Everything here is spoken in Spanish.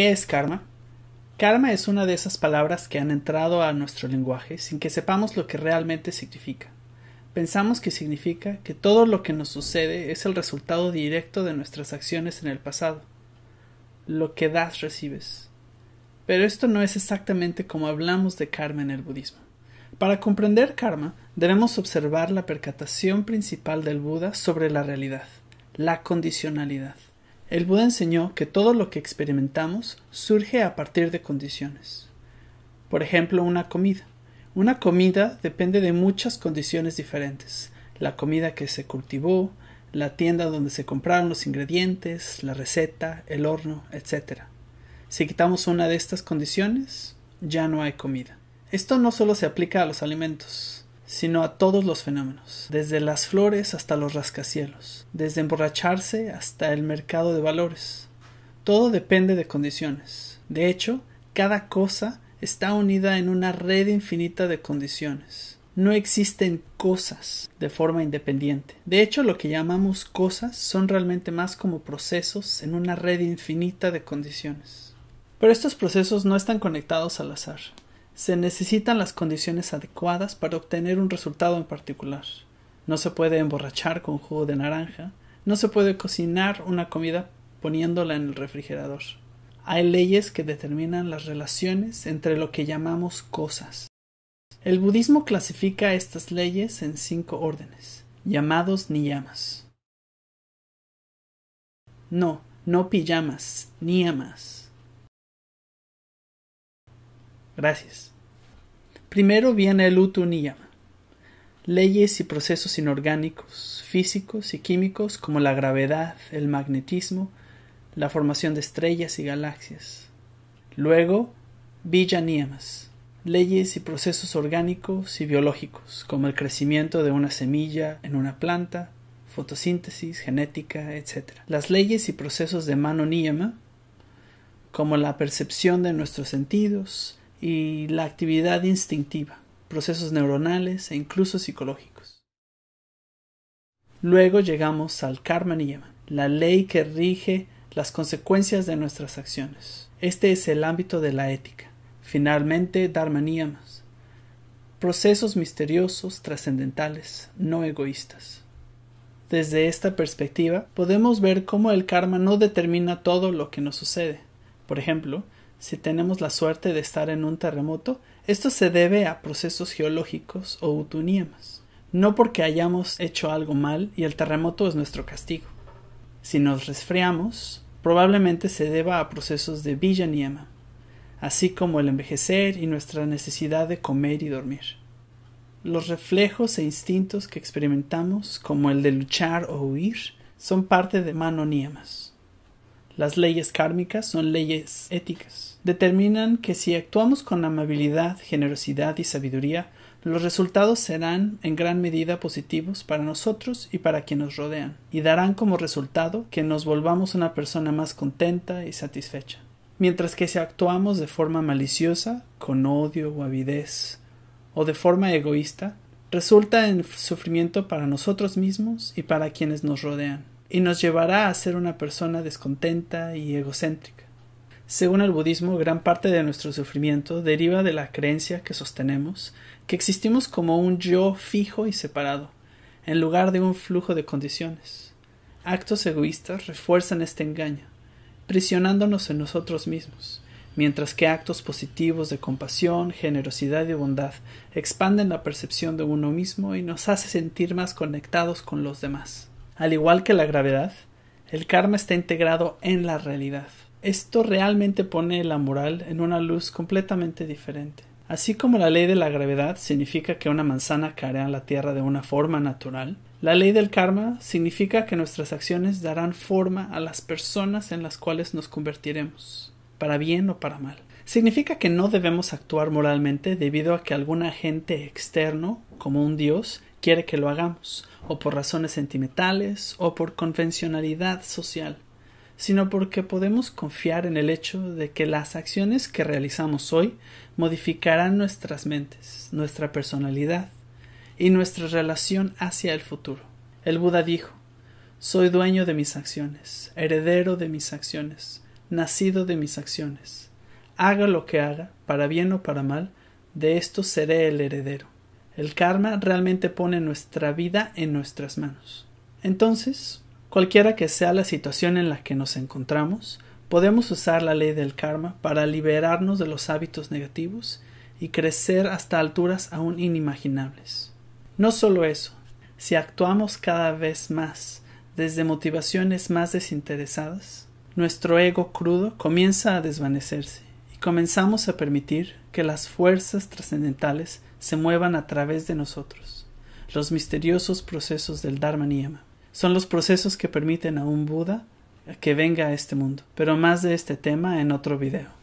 ¿Qué es karma? Karma es una de esas palabras que han entrado a nuestro lenguaje sin que sepamos lo que realmente significa. Pensamos que significa que todo lo que nos sucede es el resultado directo de nuestras acciones en el pasado. Lo que das recibes. Pero esto no es exactamente como hablamos de karma en el budismo. Para comprender karma debemos observar la percatación principal del Buda sobre la realidad, la condicionalidad. El Buda enseñó que todo lo que experimentamos surge a partir de condiciones. Por ejemplo, una comida. Una comida depende de muchas condiciones diferentes. La comida que se cultivó, la tienda donde se compraron los ingredientes, la receta, el horno, etc. Si quitamos una de estas condiciones, ya no hay comida. Esto no solo se aplica a los alimentos, sino a todos los fenómenos, desde las flores hasta los rascacielos, desde emborracharse hasta el mercado de valores. Todo depende de condiciones. De hecho, cada cosa está unida en una red infinita de condiciones. No existen cosas de forma independiente. De hecho, lo que llamamos cosas son realmente más como procesos en una red infinita de condiciones. Pero estos procesos no están conectados al azar. Se necesitan las condiciones adecuadas para obtener un resultado en particular. No se puede emborrachar con jugo de naranja, no se puede cocinar una comida poniéndola en el refrigerador. Hay leyes que determinan las relaciones entre lo que llamamos cosas. El budismo clasifica estas leyes en cinco órdenes, llamados niyamas. No, no pijamas, niyamas. Gracias. Primero viene el Utu Leyes y procesos inorgánicos, físicos y químicos como la gravedad, el magnetismo, la formación de estrellas y galaxias. Luego, Villa Leyes y procesos orgánicos y biológicos, como el crecimiento de una semilla en una planta, fotosíntesis, genética, etc. Las leyes y procesos de Mano Niyama, como la percepción de nuestros sentidos, y la actividad instintiva, procesos neuronales e incluso psicológicos. Luego llegamos al karma niyama, la ley que rige las consecuencias de nuestras acciones. Este es el ámbito de la ética. Finalmente, dharma procesos misteriosos, trascendentales, no egoístas. Desde esta perspectiva, podemos ver cómo el karma no determina todo lo que nos sucede. Por ejemplo, si tenemos la suerte de estar en un terremoto, esto se debe a procesos geológicos o utuniemas, no porque hayamos hecho algo mal y el terremoto es nuestro castigo. Si nos resfriamos, probablemente se deba a procesos de Villaniema, así como el envejecer y nuestra necesidad de comer y dormir. Los reflejos e instintos que experimentamos, como el de luchar o huir, son parte de niemas. Las leyes kármicas son leyes éticas. Determinan que si actuamos con amabilidad, generosidad y sabiduría, los resultados serán en gran medida positivos para nosotros y para quienes nos rodean, y darán como resultado que nos volvamos una persona más contenta y satisfecha. Mientras que si actuamos de forma maliciosa, con odio o avidez, o de forma egoísta, resulta en sufrimiento para nosotros mismos y para quienes nos rodean y nos llevará a ser una persona descontenta y egocéntrica. Según el budismo, gran parte de nuestro sufrimiento deriva de la creencia que sostenemos que existimos como un yo fijo y separado, en lugar de un flujo de condiciones. Actos egoístas refuerzan este engaño, prisionándonos en nosotros mismos, mientras que actos positivos de compasión, generosidad y bondad expanden la percepción de uno mismo y nos hace sentir más conectados con los demás al igual que la gravedad, el karma está integrado en la realidad. Esto realmente pone la moral en una luz completamente diferente. Así como la ley de la gravedad significa que una manzana caerá en la Tierra de una forma natural, la ley del karma significa que nuestras acciones darán forma a las personas en las cuales nos convertiremos, para bien o para mal. Significa que no debemos actuar moralmente debido a que algún agente externo, como un dios, quiere que lo hagamos, o por razones sentimentales o por convencionalidad social, sino porque podemos confiar en el hecho de que las acciones que realizamos hoy modificarán nuestras mentes, nuestra personalidad y nuestra relación hacia el futuro. El Buda dijo soy dueño de mis acciones, heredero de mis acciones, nacido de mis acciones. Haga lo que haga, para bien o para mal, de esto seré el heredero. El karma realmente pone nuestra vida en nuestras manos. Entonces, cualquiera que sea la situación en la que nos encontramos, podemos usar la ley del karma para liberarnos de los hábitos negativos y crecer hasta alturas aún inimaginables. No solo eso, si actuamos cada vez más desde motivaciones más desinteresadas, nuestro ego crudo comienza a desvanecerse comenzamos a permitir que las fuerzas trascendentales se muevan a través de nosotros. Los misteriosos procesos del Dharma Niyama son los procesos que permiten a un Buda que venga a este mundo, pero más de este tema en otro video.